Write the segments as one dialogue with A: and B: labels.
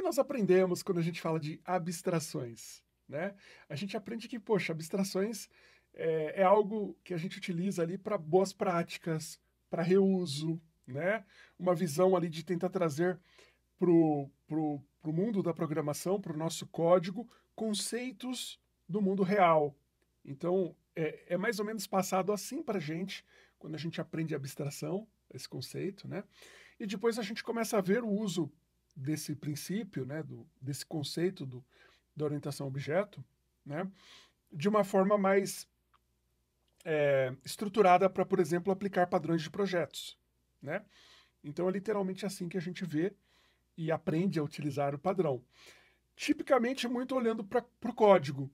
A: que nós aprendemos quando a gente fala de abstrações? Né? A gente aprende que, poxa, abstrações é, é algo que a gente utiliza ali para boas práticas, para reuso, né? uma visão ali de tentar trazer para o pro, pro mundo da programação, para o nosso código, conceitos do mundo real. Então, é, é mais ou menos passado assim para a gente, quando a gente aprende abstração, esse conceito, né? E depois a gente começa a ver o uso desse princípio, né, do, desse conceito do, da orientação objeto, né, de uma forma mais é, estruturada para, por exemplo, aplicar padrões de projetos. Né? Então é literalmente assim que a gente vê e aprende a utilizar o padrão. Tipicamente muito olhando para o código,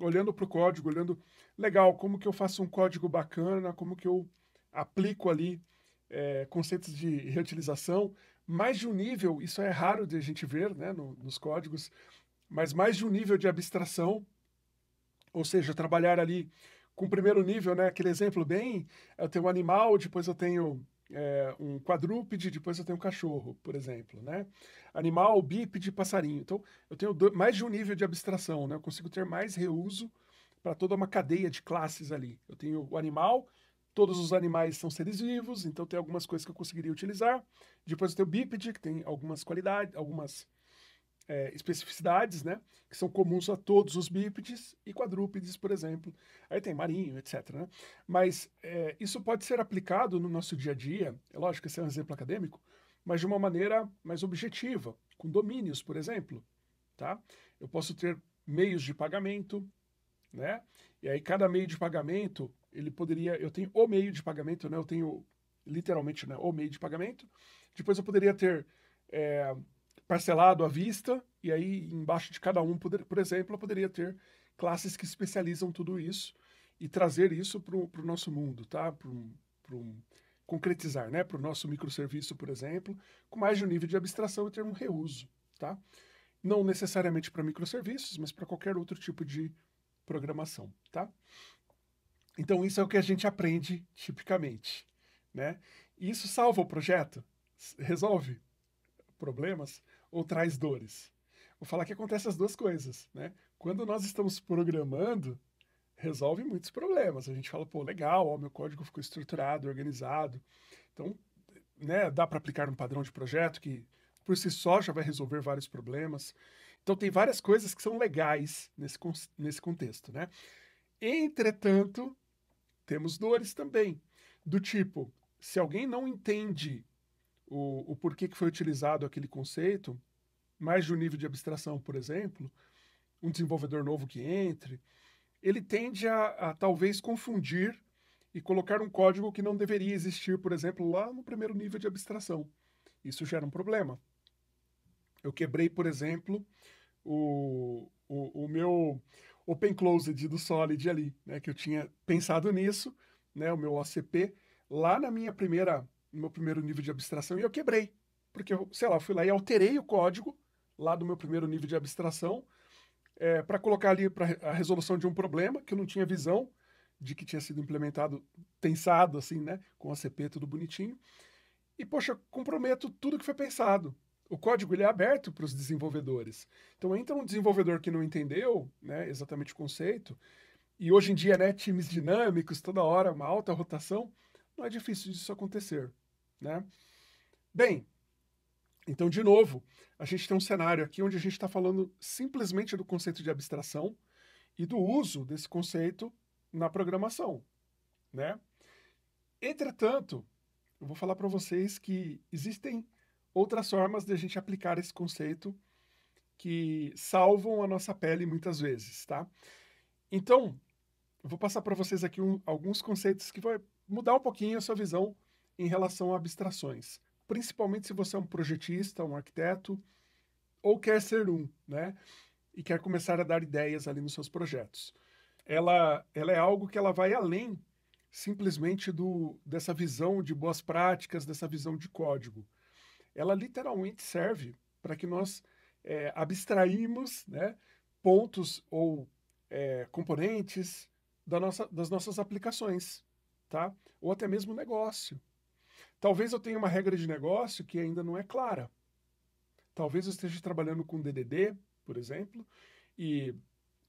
A: olhando para o código, olhando, legal, como que eu faço um código bacana, como que eu aplico ali é, conceitos de reutilização, mais de um nível, isso é raro de a gente ver né, no, nos códigos, mas mais de um nível de abstração, ou seja, trabalhar ali com o primeiro nível, né, aquele exemplo bem, eu tenho um animal, depois eu tenho é, um quadrúpede, depois eu tenho um cachorro, por exemplo, né? Animal, bípede, passarinho. Então, eu tenho mais de um nível de abstração, né? Eu consigo ter mais reuso para toda uma cadeia de classes ali. Eu tenho o animal, Todos os animais são seres vivos, então tem algumas coisas que eu conseguiria utilizar. Depois eu tenho o bípede, que tem algumas qualidades, algumas é, especificidades, né? Que são comuns a todos os bípedes e quadrúpedes, por exemplo. Aí tem marinho, etc. Né? Mas é, isso pode ser aplicado no nosso dia a dia, é lógico que esse é um exemplo acadêmico, mas de uma maneira mais objetiva, com domínios, por exemplo. Tá? Eu posso ter meios de pagamento, né? E aí cada meio de pagamento, ele poderia, eu tenho o meio de pagamento, né? Eu tenho literalmente né, o meio de pagamento. Depois eu poderia ter é, parcelado à vista, e aí embaixo de cada um, poder, por exemplo, eu poderia ter classes que especializam tudo isso e trazer isso para o nosso mundo, tá? Para um concretizar, né? Para o nosso microserviço, por exemplo, com mais de um nível de abstração e ter um reuso, tá? Não necessariamente para microserviços, mas para qualquer outro tipo de programação, tá? Então isso é o que a gente aprende tipicamente, né? Isso salva o projeto, resolve problemas ou traz dores. Vou falar que acontece as duas coisas, né? Quando nós estamos programando, resolve muitos problemas. A gente fala, pô, legal, ó, meu código ficou estruturado, organizado. Então, né, dá para aplicar um padrão de projeto que por si só já vai resolver vários problemas. Então tem várias coisas que são legais nesse, nesse contexto, né? Entretanto, temos dores também, do tipo, se alguém não entende o, o porquê que foi utilizado aquele conceito, mais de um nível de abstração, por exemplo, um desenvolvedor novo que entre, ele tende a, a talvez confundir e colocar um código que não deveria existir, por exemplo, lá no primeiro nível de abstração. Isso gera um problema, eu quebrei, por exemplo, o, o, o meu Open Closed do Solid ali, né? Que eu tinha pensado nisso, né? O meu OCP, lá na minha primeira, no meu primeiro nível de abstração, e eu quebrei. Porque, eu, sei lá, eu fui lá e alterei o código lá do meu primeiro nível de abstração é, eh, para colocar ali para a resolução de um problema que eu não tinha visão de que tinha sido implementado, pensado assim, né? Com OCP, tudo bonitinho. E, poxa, comprometo tudo que foi pensado o código ele é aberto para os desenvolvedores. Então entra um desenvolvedor que não entendeu né, exatamente o conceito, e hoje em dia, né, times dinâmicos, toda hora, uma alta rotação, não é difícil disso acontecer. Né? Bem, então, de novo, a gente tem um cenário aqui onde a gente está falando simplesmente do conceito de abstração e do uso desse conceito na programação. Né? Entretanto, eu vou falar para vocês que existem outras formas de a gente aplicar esse conceito que salvam a nossa pele muitas vezes, tá? Então, vou passar para vocês aqui um, alguns conceitos que vai mudar um pouquinho a sua visão em relação a abstrações, principalmente se você é um projetista, um arquiteto ou quer ser um, né? E quer começar a dar ideias ali nos seus projetos. Ela, ela é algo que ela vai além simplesmente do dessa visão de boas práticas, dessa visão de código ela literalmente serve para que nós é, abstraímos né, pontos ou é, componentes da nossa, das nossas aplicações, tá? Ou até mesmo negócio. Talvez eu tenha uma regra de negócio que ainda não é clara. Talvez eu esteja trabalhando com DDD, por exemplo, e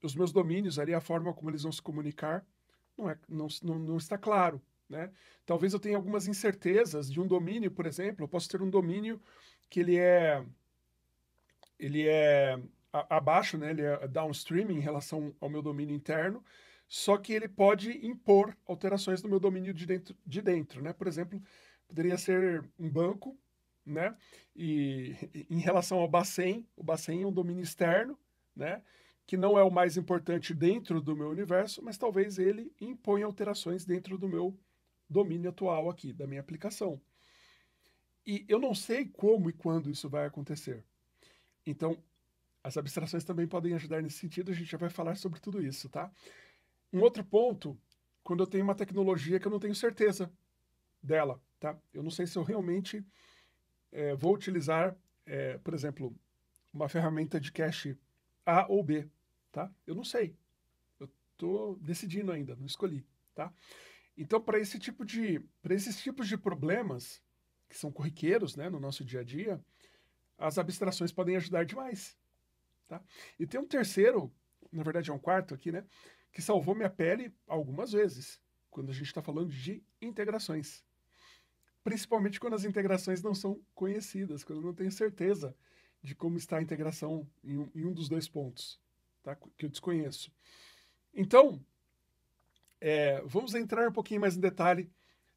A: os meus domínios ali, a forma como eles vão se comunicar, não, é, não, não, não está claro. Né? Talvez eu tenha algumas incertezas de um domínio, por exemplo, eu posso ter um domínio que ele é ele é abaixo, né? Ele é downstream em relação ao meu domínio interno, só que ele pode impor alterações no meu domínio de dentro, de dentro, né? Por exemplo, poderia ser um banco, né? E em relação ao Bacen, o Bacen é um domínio externo, né? que não é o mais importante dentro do meu universo, mas talvez ele imponha alterações dentro do meu domínio atual aqui da minha aplicação. E eu não sei como e quando isso vai acontecer. Então, as abstrações também podem ajudar nesse sentido, a gente já vai falar sobre tudo isso, tá? Um outro ponto, quando eu tenho uma tecnologia que eu não tenho certeza dela, tá? Eu não sei se eu realmente é, vou utilizar, é, por exemplo, uma ferramenta de cache A ou B, tá? Eu não sei. Eu estou decidindo ainda, não escolhi, tá? Então, para esse tipo de, para esses tipos de problemas que são corriqueiros, né, no nosso dia a dia, as abstrações podem ajudar demais, tá? E tem um terceiro, na verdade é um quarto aqui, né, que salvou minha pele algumas vezes quando a gente está falando de integrações, principalmente quando as integrações não são conhecidas, quando eu não tenho certeza de como está a integração em um, em um dos dois pontos, tá? Que eu desconheço. Então, é, vamos entrar um pouquinho mais em detalhe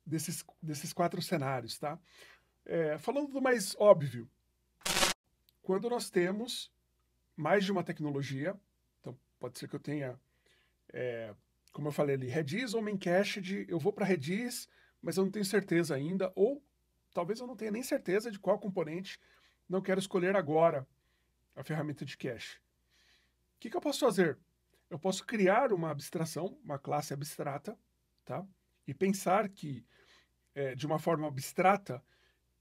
A: desses, desses quatro cenários, tá? É, falando do mais óbvio, quando nós temos mais de uma tecnologia, então pode ser que eu tenha, é, como eu falei ali, Redis ou Memcache de eu vou para Redis, mas eu não tenho certeza ainda, ou talvez eu não tenha nem certeza de qual componente não quero escolher agora a ferramenta de cache. O que, que eu posso fazer? eu posso criar uma abstração, uma classe abstrata, tá? E pensar que, é, de uma forma abstrata,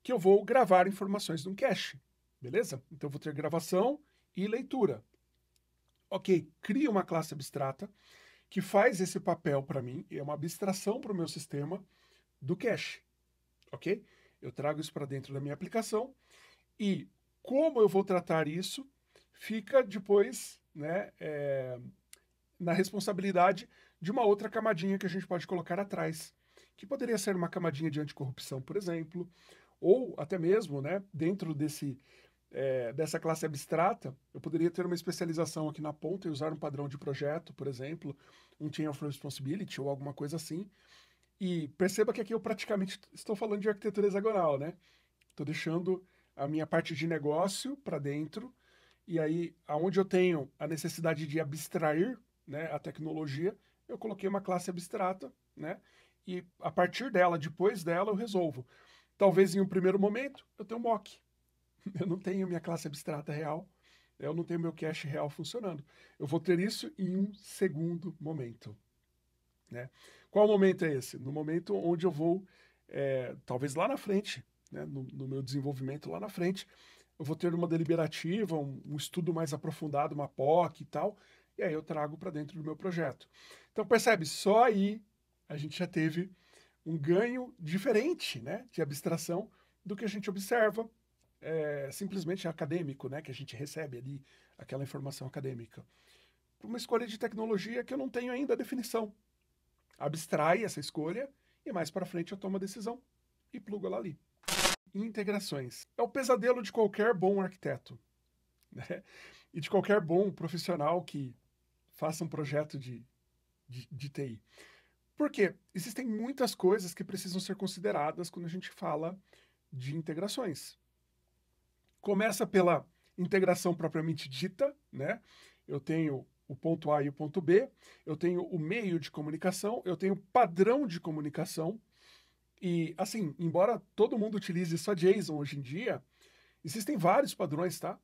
A: que eu vou gravar informações num cache, beleza? Então, eu vou ter gravação e leitura. Ok, cria uma classe abstrata que faz esse papel para mim, é uma abstração para o meu sistema do cache, ok? Eu trago isso para dentro da minha aplicação e como eu vou tratar isso fica depois, né, é, na responsabilidade de uma outra camadinha que a gente pode colocar atrás, que poderia ser uma camadinha de anticorrupção, por exemplo, ou até mesmo, né, dentro desse é, dessa classe abstrata, eu poderia ter uma especialização aqui na ponta e usar um padrão de projeto, por exemplo, um Chain of Responsibility ou alguma coisa assim. E perceba que aqui eu praticamente estou falando de arquitetura hexagonal, né? Estou deixando a minha parte de negócio para dentro, e aí, aonde eu tenho a necessidade de abstrair né, a tecnologia, eu coloquei uma classe abstrata, né? E a partir dela, depois dela, eu resolvo. Talvez em um primeiro momento eu tenha um mock. Eu não tenho minha classe abstrata real, né, eu não tenho meu cache real funcionando. Eu vou ter isso em um segundo momento. Né? Qual momento é esse? No momento onde eu vou, é, talvez lá na frente, né, no, no, meu desenvolvimento lá na frente, eu vou ter uma deliberativa, um, um estudo mais aprofundado, uma POC e tal, e aí eu trago para dentro do meu projeto. Então percebe, só aí a gente já teve um ganho diferente né, de abstração do que a gente observa é, simplesmente acadêmico, né, que a gente recebe ali aquela informação acadêmica. Uma escolha de tecnologia que eu não tenho ainda a definição. Abstrai essa escolha e mais para frente eu tomo a decisão e plugo ela ali. Integrações. É o pesadelo de qualquer bom arquiteto. Né? E de qualquer bom profissional que faça um projeto de, de, de TI. Porque existem muitas coisas que precisam ser consideradas quando a gente fala de integrações. Começa pela integração propriamente dita, né? Eu tenho o ponto A e o ponto B, eu tenho o meio de comunicação, eu tenho o padrão de comunicação. E, assim, embora todo mundo utilize só JSON hoje em dia, existem vários padrões, tá?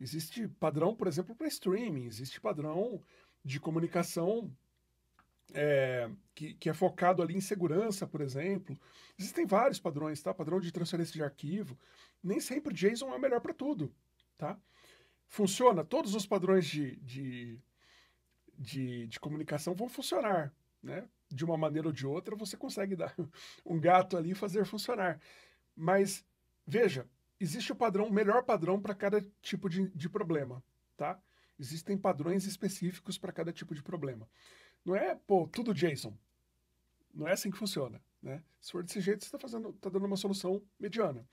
A: Existe padrão, por exemplo, para streaming, existe padrão de comunicação é, que, que, é focado ali em segurança, por exemplo. Existem vários padrões, tá? Padrão de transferência de arquivo. Nem sempre JSON é o melhor para tudo, tá? Funciona. Todos os padrões de, de, de, de comunicação vão funcionar, né? De uma maneira ou de outra, você consegue dar um gato ali e fazer funcionar. Mas, veja, existe o padrão, o melhor padrão para cada tipo de, de problema, tá? Existem padrões específicos para cada tipo de problema. Não é, pô, tudo JSON. Não é assim que funciona, né? Se for desse jeito, você está fazendo, tá dando uma solução mediana.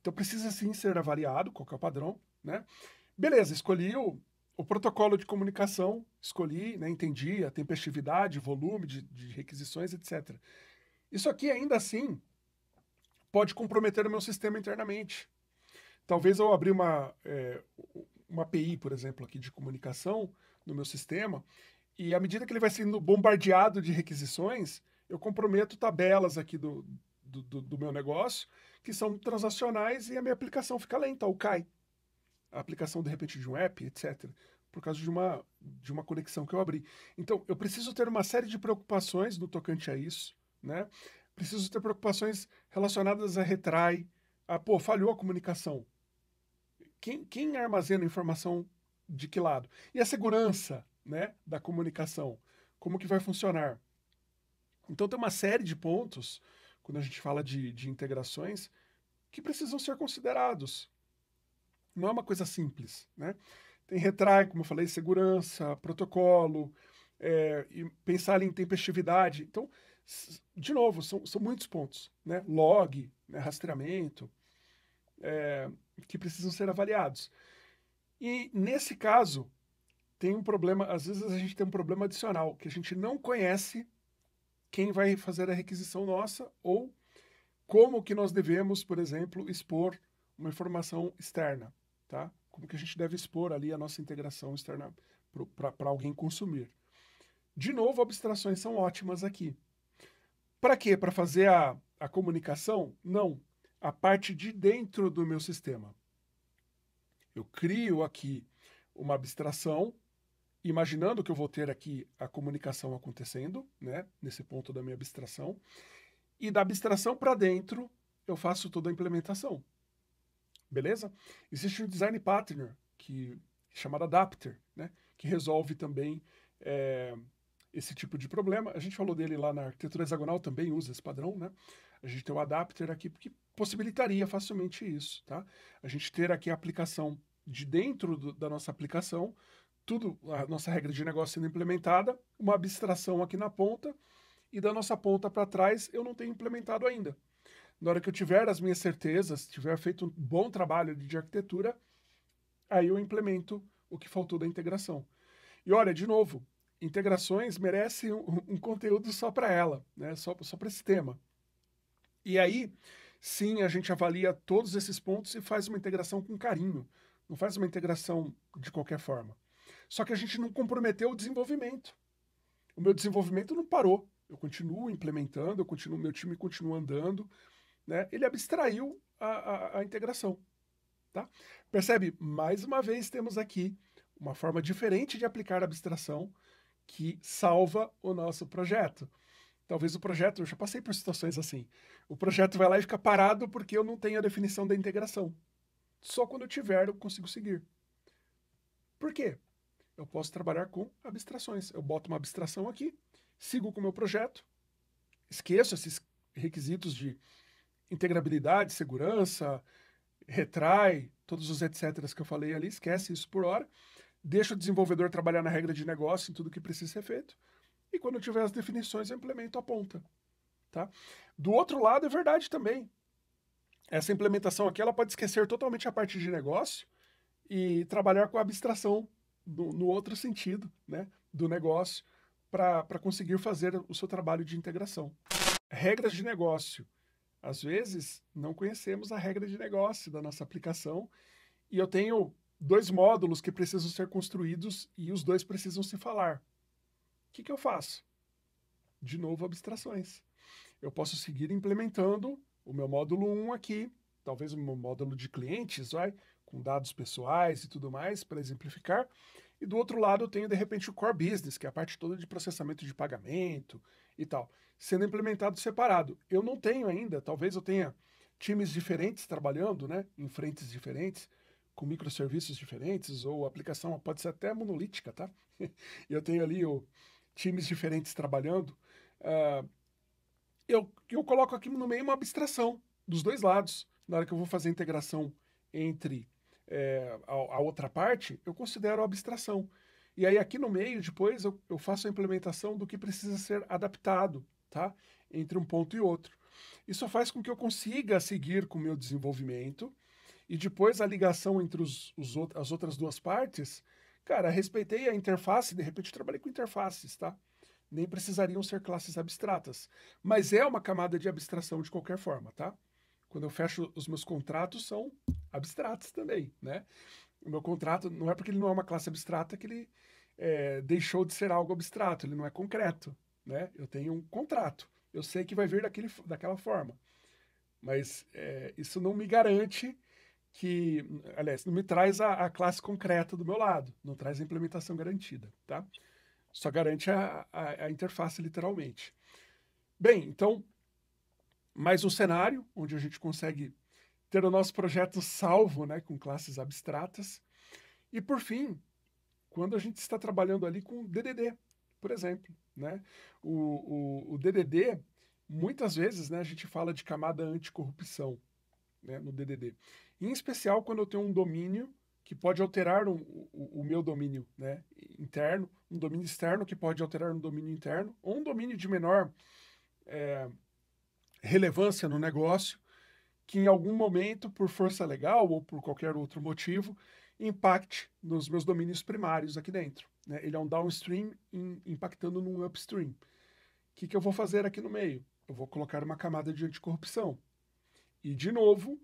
A: Então precisa sim ser avaliado qual é o padrão, né? Beleza, escolhi o, o protocolo de comunicação, escolhi, né, entendi a tempestividade, volume de, de requisições, etc. Isso aqui ainda assim pode comprometer o meu sistema internamente, Talvez eu abrir uma, é, uma API, por exemplo, aqui de comunicação no meu sistema, e à medida que ele vai sendo bombardeado de requisições, eu comprometo tabelas aqui do, do, do, do meu negócio que são transacionais e a minha aplicação fica lenta ou cai. A aplicação, de repente, de um app, etc por causa de uma, de uma conexão que eu abri. Então, eu preciso ter uma série de preocupações no tocante a isso, né? Preciso ter preocupações relacionadas a retrai, ah, pô, falhou a comunicação. Quem, quem armazena a informação de que lado? E a segurança né, da comunicação? Como que vai funcionar? Então tem uma série de pontos, quando a gente fala de, de integrações, que precisam ser considerados. Não é uma coisa simples, né? Tem retrai, como eu falei, segurança, protocolo, é, e pensar em tempestividade. Então, de novo, são, são muitos pontos, né? Log, né? rastreamento, é, que precisam ser avaliados. E nesse caso, tem um problema, às vezes a gente tem um problema adicional, que a gente não conhece quem vai fazer a requisição nossa ou como que nós devemos, por exemplo, expor uma informação externa, tá? Como que a gente deve expor ali a nossa integração externa para alguém consumir. De novo, abstrações são ótimas aqui. Para quê? Para fazer a, a comunicação? Não a parte de dentro do meu sistema. Eu crio aqui uma abstração, imaginando que eu vou ter aqui a comunicação acontecendo, né, nesse ponto da minha abstração, e da abstração para dentro eu faço toda a implementação. Beleza? Existe um design pattern que chamado adapter, né, que resolve também é, esse tipo de problema. A gente falou dele lá na arquitetura hexagonal, também usa esse padrão, né? A gente tem o adapter aqui, porque possibilitaria facilmente isso, tá? A gente ter aqui a aplicação de dentro do, da nossa aplicação, tudo, a nossa regra de negócio sendo implementada, uma abstração aqui na ponta, e da nossa ponta para trás eu não tenho implementado ainda. Na hora que eu tiver as minhas certezas, tiver feito um bom trabalho de arquitetura, aí eu implemento o que faltou da integração. E olha, de novo, integrações merecem um, um conteúdo só para ela, né? só, só para esse tema. E aí, Sim, a gente avalia todos esses pontos e faz uma integração com carinho, não faz uma integração de qualquer forma. Só que a gente não comprometeu o desenvolvimento. O meu desenvolvimento não parou. Eu continuo implementando, eu continuo, meu time continua andando. Né? Ele abstraiu a, a, a integração. Tá? Percebe? Mais uma vez temos aqui uma forma diferente de aplicar a abstração que salva o nosso projeto. Talvez o projeto, eu já passei por situações assim. O projeto vai lá e fica parado porque eu não tenho a definição da integração. Só quando eu tiver eu consigo seguir. Por quê? Eu posso trabalhar com abstrações. Eu boto uma abstração aqui, sigo com o meu projeto, esqueço esses requisitos de integrabilidade, segurança, retrai, todos os etc que eu falei ali, esquece isso por hora. Deixa o desenvolvedor trabalhar na regra de negócio em tudo que precisa ser feito. E quando tiver as definições, eu implemento a ponta. Tá? Do outro lado, é verdade também. Essa implementação aqui ela pode esquecer totalmente a parte de negócio e trabalhar com a abstração do, no outro sentido né, do negócio para conseguir fazer o seu trabalho de integração. Regras de negócio. Às vezes, não conhecemos a regra de negócio da nossa aplicação e eu tenho dois módulos que precisam ser construídos e os dois precisam se falar. O que, que eu faço? De novo, abstrações. Eu posso seguir implementando o meu módulo 1 aqui, talvez o meu módulo de clientes, vai, com dados pessoais e tudo mais, para exemplificar. E do outro lado, eu tenho, de repente, o core business, que é a parte toda de processamento de pagamento e tal, sendo implementado separado. Eu não tenho ainda, talvez eu tenha times diferentes trabalhando, né, em frentes diferentes, com microserviços diferentes, ou aplicação pode ser até monolítica, tá? eu tenho ali o times diferentes trabalhando, uh, eu, eu coloco aqui no meio uma abstração dos dois lados. Na hora que eu vou fazer a integração entre é, a, a, outra parte, eu considero a abstração. E aí aqui no meio, depois, eu, eu faço a implementação do que precisa ser adaptado, tá? Entre um ponto e outro. Isso faz com que eu consiga seguir com o meu desenvolvimento e depois a ligação entre os, os, as outras duas partes Cara, respeitei a interface, de repente trabalhei com interfaces, tá? Nem precisariam ser classes abstratas. Mas é uma camada de abstração de qualquer forma, tá? Quando eu fecho os meus contratos, são abstratos também, né? O meu contrato não é porque ele não é uma classe abstrata que ele é, deixou de ser algo abstrato, ele não é concreto, né? Eu tenho um contrato, eu sei que vai vir daquele, daquela forma. Mas é, isso não me garante que, aliás, não me traz a, a, classe concreta do meu lado, não traz a implementação garantida, tá? Só garante a, a, a interface literalmente. Bem, então, mais um cenário onde a gente consegue ter o nosso projeto salvo, né, com classes abstratas. E por fim, quando a gente está trabalhando ali com DDD, por exemplo, né? O, o, o DDD, muitas vezes, né, a gente fala de camada anticorrupção, né, no DDD. Em especial quando eu tenho um domínio que pode alterar um, o, o, meu domínio né, interno, um domínio externo que pode alterar um domínio interno, ou um domínio de menor é, relevância no negócio, que em algum momento, por força legal ou por qualquer outro motivo, impacte nos meus domínios primários aqui dentro. Né? Ele é um downstream in, impactando num upstream. O que, que eu vou fazer aqui no meio? Eu vou colocar uma camada de anticorrupção. E, de novo,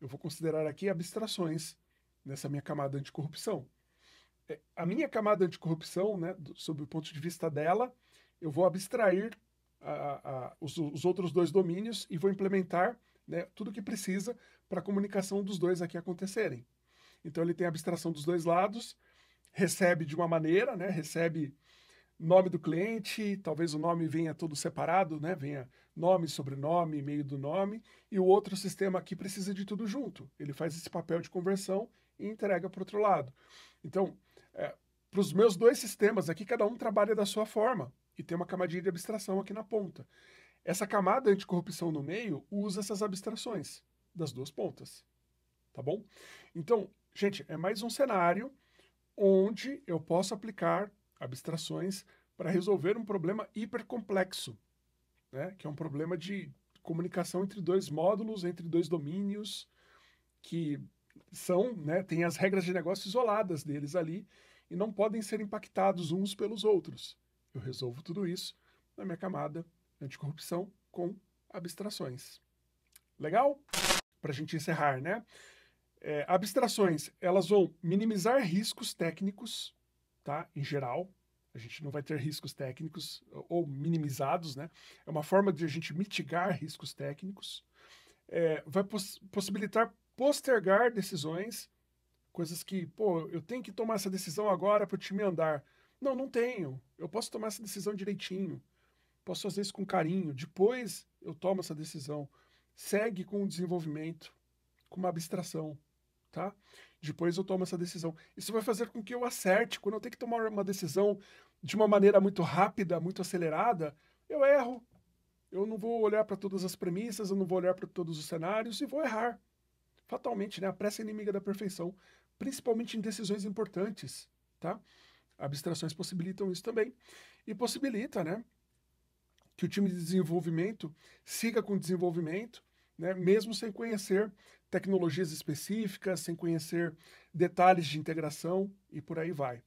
A: eu vou considerar aqui abstrações nessa minha camada anticorrupção. É, a minha camada anticorrupção, né, do, sob o ponto de vista dela, eu vou abstrair a, a, os, os, outros dois domínios e vou implementar né, tudo o que precisa para a comunicação dos dois aqui acontecerem. Então ele tem a abstração dos dois lados, recebe de uma maneira, né, recebe nome do cliente, talvez o nome venha todo separado, né, venha nome, sobrenome, e-mail do nome, e o outro sistema aqui precisa de tudo junto. Ele faz esse papel de conversão e entrega para o outro lado. Então, é, para os meus dois sistemas aqui, cada um trabalha da sua forma e tem uma camadinha de abstração aqui na ponta. Essa camada anticorrupção no meio usa essas abstrações das duas pontas. Tá bom? Então, gente, é mais um cenário onde eu posso aplicar abstrações para resolver um problema hipercomplexo né? que é um problema de comunicação entre dois módulos, entre dois domínios, que são, né, têm as regras de negócio isoladas deles ali e não podem ser impactados uns pelos outros. Eu resolvo tudo isso na minha camada anticorrupção com abstrações. Legal? Para a gente encerrar, né? É, abstrações, elas vão minimizar riscos técnicos, tá? Em geral, a gente não vai ter riscos técnicos ou minimizados, né? É uma forma de a gente mitigar riscos técnicos, é, vai poss possibilitar postergar decisões, coisas que, pô, eu tenho que tomar essa decisão agora para o time andar. Não, não tenho. Eu posso tomar essa decisão direitinho. Posso fazer isso com carinho. Depois eu tomo essa decisão. Segue com o desenvolvimento, com uma abstração tá? Depois eu tomo essa decisão. Isso vai fazer com que eu acerte. Quando eu tenho que tomar uma decisão de uma maneira muito rápida, muito acelerada, eu erro. Eu não vou olhar para todas as premissas, eu não vou olhar para todos os cenários e vou errar. Fatalmente, né? A pressa é inimiga da perfeição, principalmente em decisões importantes, tá? Abstrações possibilitam isso também. E possibilita, né? Que o time de desenvolvimento siga com o desenvolvimento né, mesmo sem conhecer tecnologias específicas, sem conhecer detalhes de integração e por aí vai.